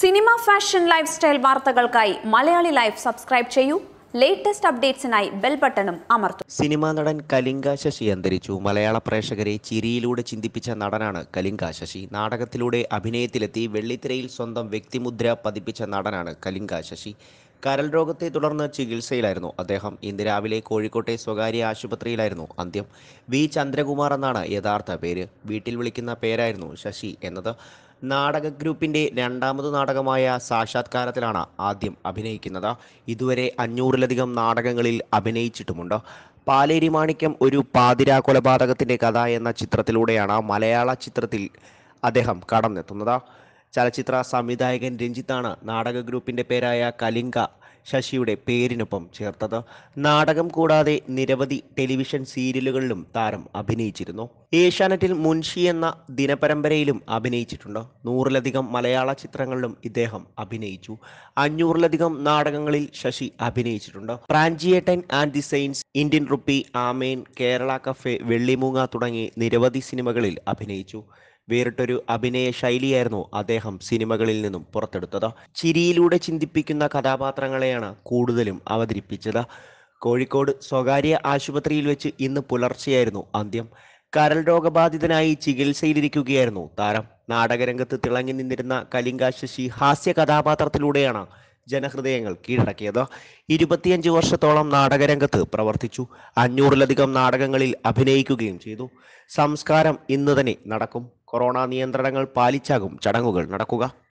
cinema fashion life style വാർത്തകൾക്കായി Malayali life subscribe ചെയ്യൂ latest അപ്ഡേറ്റ്സിനായി ബെൽ ബട്ടണും അമർത്തും സിനിമാ നടൻ കലിംഗ ശശി അന്തരിച്ചു മലയാള പ്രേക്ഷകരെ ചിരിയിലൂടെ ചിന്തിപ്പിച്ച നടനാണ് കലിംഗ ശശി നാടകത്തിലൂടെ അഭിനയത്തിലെത്തി വെള്ളിത്തിരയിൽ സ്വന്തം വ്യക്തിമുദ്ര പതിപ്പിച്ച നടനാണ് കലിംഗ ശശി കരൽ രോഗത്തെ തുടർന്ന് ചികിത്സയിലായിരുന്നു അദ്ദേഹം ഇന്ന് രാവിലെ കോഴിക്കോട്ടെ സ്വകാര്യ ആശുപത്രിയിലായിരുന്നു അന്ത്യം വി ചന്ദ്രകുമാർ എന്നാണ് യഥാർത്ഥ പേര് വീട്ടിൽ വിളിക്കുന്ന പേരായിരുന്നു ശശി എന്നത് നാടക ഗ്രൂപ്പിൻ്റെ രണ്ടാമത് നാടകമായ സാക്ഷാത്കാരത്തിലാണ് ആദ്യം അഭിനയിക്കുന്നത് ഇതുവരെ അഞ്ഞൂറിലധികം നാടകങ്ങളിൽ അഭിനയിച്ചിട്ടുമുണ്ട് പാലേരി മാണിക്യം ഒരു പാതിരാ കൊലപാതകത്തിൻ്റെ കഥ എന്ന ചിത്രത്തിലൂടെയാണ് മലയാള ചിത്രത്തിൽ അദ്ദേഹം കടന്നെത്തുന്നത് ചലച്ചിത്ര സംവിധായകൻ രഞ്ജിത്താണ് നാടക ഗ്രൂപ്പിന്റെ പേരായ കലിംഗ ശശിയുടെ പേരിനൊപ്പം ചേർത്തത് നാടകം കൂടാതെ നിരവധി ടെലിവിഷൻ സീരിയലുകളിലും താരം അഭിനയിച്ചിരുന്നു ഏഷ്യാനെറ്റിൽ മുൻഷി എന്ന ദിനപരമ്പരയിലും അഭിനയിച്ചിട്ടുണ്ട് നൂറിലധികം മലയാള ചിത്രങ്ങളിലും ഇദ്ദേഹം അഭിനയിച്ചു അഞ്ഞൂറിലധികം നാടകങ്ങളിൽ ശശി അഭിനയിച്ചിട്ടുണ്ട് Pranchiyettan and the saints Indian rupee Amen Kerala cafe Vellimoonga തുടങ്ങി നിരവധി സിനിമകളിൽ അഭിനയിച്ചു വേറിട്ടൊരു അഭിനയ ശൈലിയായിരുന്നു അദ്ദേഹം സിനിമകളിൽ നിന്നും പുറത്തെടുത്തത് ചിരിയിലൂടെ ചിന്തിപ്പിക്കുന്ന കഥാപാത്രങ്ങളെയാണ് കൂടുതലും അവതരിപ്പിച്ചത് കോഴിക്കോട് സ്വകാര്യ ആശുപത്രിയിൽ വെച്ച് ഇന്ന് പുലർച്ചെയായിരുന്നു അന്ത്യം കരൾ രോഗബാധിതനായി ചികിത്സയിലിരിക്കുകയായിരുന്നു താരം നാടകരംഗത്ത് തിളങ്ങി നിന്നിരുന്ന കലിംഗാശശി ഹാസ്യ കഥാപാത്രത്തിലൂടെയാണ് ജനഹൃദയങ്ങൾ കീഴടക്കിയത് ഇരുപത്തിയഞ്ച് വർഷത്തോളം നാടകരംഗത്ത് പ്രവർത്തിച്ചു അഞ്ഞൂറിലധികം നാടകങ്ങളിൽ അഭിനയിക്കുകയും ചെയ്തു സംസ്കാരം ഇന്ന് തന്നെ നടക്കും കൊറോണ നിയന്ത്രണങ്ങൾ പാലിച്ചാകും ചടങ്ങുകൾ നടക്കുക